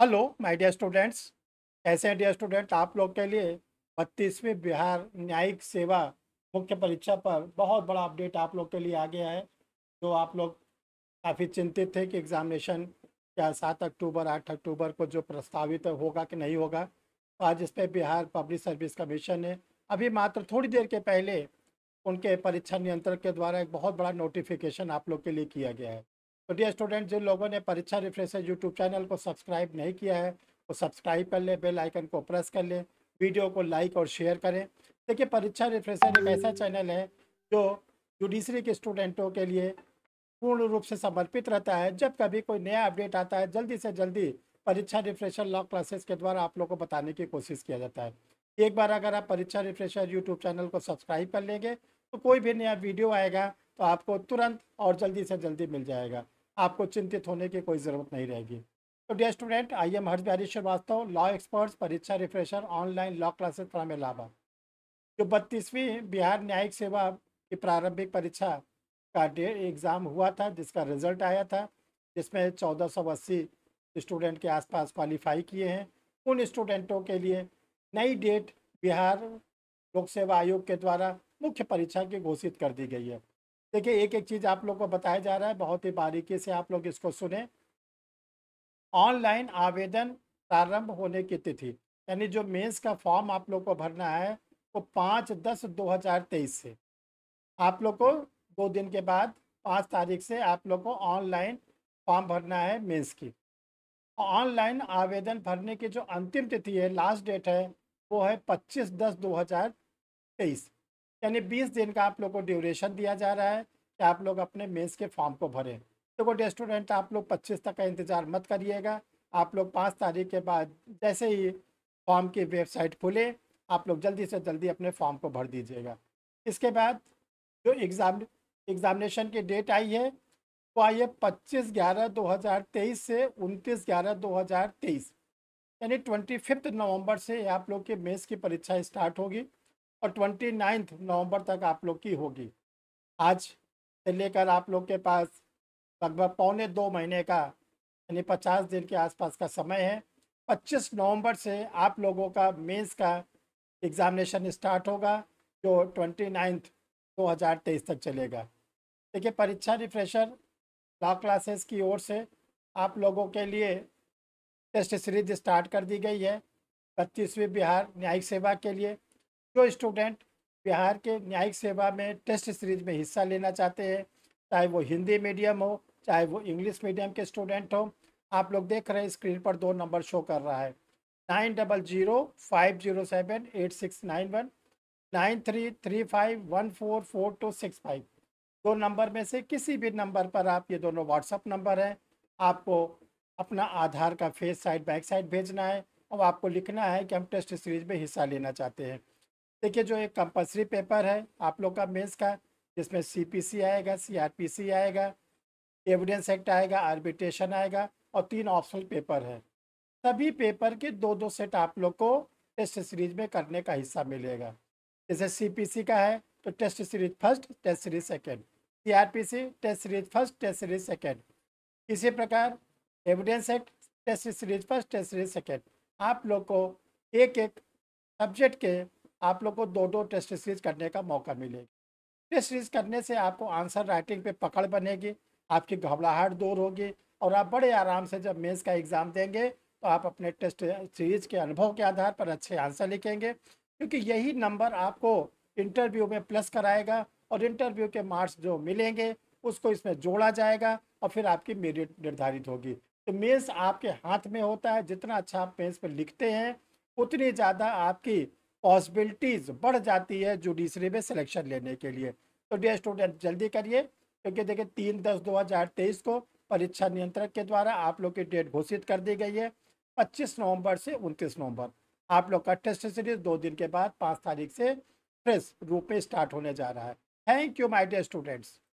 hello my dear students कैसे हैं dear student आप लोग के लिए बत्तीसवीं बिहार न्यायिक सेवा मुख्य परीक्षा पर बहुत बड़ा अपडेट आप लोग के लिए आ गया है जो आप लोग काफ़ी चिंतित थे कि एग्जामिनेशन क्या सात अक्टूबर आठ अक्टूबर को जो प्रस्तावित होगा कि नहीं होगा तो आज इस पर बिहार पब्लिक सर्विस कमीशन ने अभी मात्र थोड़ी देर के पहले उनके परीक्षा नियंत्रक के द्वारा एक बहुत बड़ा नोटिफिकेशन आप लोग के लिए किया गया है तो डी स्टूडेंट जिन लोगों ने परीक्षा रिफ्रेशर यूट्यूब चैनल को सब्सक्राइब नहीं किया है वो सब्सक्राइब कर लें बेल आइकन को प्रेस कर लें वीडियो को लाइक और शेयर करें देखिए परीक्षा रिफ्रेशर एक ऐसा चैनल है जो जुडिशरी के स्टूडेंटों के लिए पूर्ण रूप से समर्पित रहता है जब कभी कोई नया अपडेट आता है जल्दी से जल्दी परीक्षा रिफ्रेशर लॉ क्लासेस के द्वारा आप लोगों को बताने की कोशिश किया जाता है एक बार अगर आप परीक्षा रिफ्रेशर यूट्यूब चैनल को सब्सक्राइब कर लेंगे तो कोई भी नया वीडियो आएगा तो आपको तुरंत और जल्दी से जल्दी मिल जाएगा आपको चिंतित होने की कोई ज़रूरत नहीं रहेगी तो dear student I am Harsh Bihari Srivastava law experts Pariksha refresher online law classes from Allahabad जो बत्तीसवीं बिहार न्यायिक सेवा की प्रारंभिक परीक्षा का एग्ज़ाम हुआ था जिसका रिजल्ट आया था जिसमें चौदह सौ अस्सी स्टूडेंट के आसपास क्वालिफाई किए हैं उन स्टूडेंटों के लिए नई डेट बिहार लोक सेवा आयोग के द्वारा मुख्य परीक्षा की घोषित कर दी गई है देखिए एक एक चीज़ आप लोग को बताया जा रहा है बहुत ही बारीकी से आप लोग इसको सुने ऑनलाइन आवेदन प्रारंभ होने की तिथि यानी जो मेंस का फॉर्म आप लोग को भरना है वो पाँच दस दो हज़ार तेईस से आप लोग को दो दिन के बाद पाँच तारीख से आप लोग को ऑनलाइन फॉर्म भरना है मेंस की ऑनलाइन आवेदन भरने की जो अंतिम तिथि है लास्ट डेट है वो है पच्चीस दस दो हज़ार तेईस यानी बीस दिन का आप लोग को ड्यूरेशन दिया जा रहा है कि आप लोग अपने मेंस के फॉर्म को भरें तो वो स्टूडेंट आप लोग पच्चीस तक का इंतज़ार मत करिएगा आप लोग पाँच तारीख के बाद जैसे ही फॉर्म की वेबसाइट खुले आप लोग जल्दी से जल्दी अपने फॉर्म को भर दीजिएगा इसके बाद जो एग्ज़ाम एग्ज़ामिनेशन की डेट आई है वो आई है पच्चीस ग्यारह दो हज़ार तेईस से उनतीस ग्यारह दो हज़ार तेईस यानी ट्वेंटी फिफ्थ नवम्बर से आप लोग के मेस की परीक्षा स्टार्ट होगी और ट्वेंटी नाइन्थ नवम्बर तक आप लोग की होगी आज से लेकर आप लोग के पास लगभग पौने दो महीने का यानी पचास दिन के आसपास का समय है पच्चीस नवंबर से आप लोगों का मेंस का एग्ज़ामिनेशन स्टार्ट होगा जो ट्वेंटी नाइन्थ दो हज़ार तेईस तक चलेगा देखिए परीक्षा रिफ्रेशर लॉ क्लासेस की ओर से आप लोगों के लिए टेस्ट सीरीज स्टार्ट कर दी गई है बत्तीसवीं बिहार न्यायिक सेवा के लिए जो स्टूडेंट बिहार के न्यायिक सेवा में टेस्ट सीरीज में हिस्सा लेना चाहते हैं चाहे वो हिंदी मीडियम हो चाहे वो इंग्लिश मीडियम के स्टूडेंट हो आप लोग देख रहे हैं स्क्रीन पर दो नंबर शो कर रहा है nine double zero five zero seven eight six nine one nine three three five one four four two six five दो नंबर में से किसी भी नंबर पर आप ये दोनों व्हाट्सअप नंबर हैं आपको अपना आधार का फेस साइड बैक साइड भेजना है और आपको लिखना है कि हम टेस्ट सीरीज में हिस्सा लेना चाहते हैं देखिए जो एक कंपलसरी पेपर है आप लोग का मेंस का जिसमें सीपीसी आएगा सीआरपीसी आएगा एविडेंस एक्ट आएगा आर्बिट्रेशन आएगा और तीन ऑप्शनल पेपर है सभी पेपर के दो दो सेट आप लोग को टेस्ट सीरीज में करने का हिस्सा मिलेगा जैसे सीपीसी का है तो test series first test series second C test series first test series second इसी प्रकार evidence act test series first test series second आप लोग को एक एक सब्जेक्ट के आप लोग को दो दो टेस्ट सीरीज करने का मौका मिलेगा टेस्ट सीरीज करने से आपको आंसर राइटिंग पे पकड़ बनेगी आपकी घबराहट दूर होगी और आप बड़े आराम से जब मेंस का एग्ज़ाम देंगे तो आप अपने टेस्ट सीरीज के अनुभव के आधार पर अच्छे आंसर लिखेंगे क्योंकि यही नंबर आपको इंटरव्यू में प्लस कराएगा और इंटरव्यू के मार्क्स जो मिलेंगे उसको इसमें जोड़ा जाएगा और फिर आपकी मेरिट निर्धारित होगी तो मेंस आपके हाथ में होता है जितना अच्छा आप मेंस पर लिखते हैं उतनी ज़्यादा आपकी पॉसिबिलिटीज़ बढ़ जाती है जुडिशरी में सिलेक्शन लेने के लिए तो डी स्टूडेंट जल्दी करिए क्योंकि देखिए तीन दस दो हज़ार तेईस को परीक्षा नियंत्रक के द्वारा आप लोग की डेट घोषित कर दी गई है पच्चीस नवंबर से उनतीस नवंबर आप लोग का टेस्ट सीरीज दो दिन के बाद पाँच तारीख से फ्रेश रूप में स्टार्ट होने जा रहा है thank you my dear students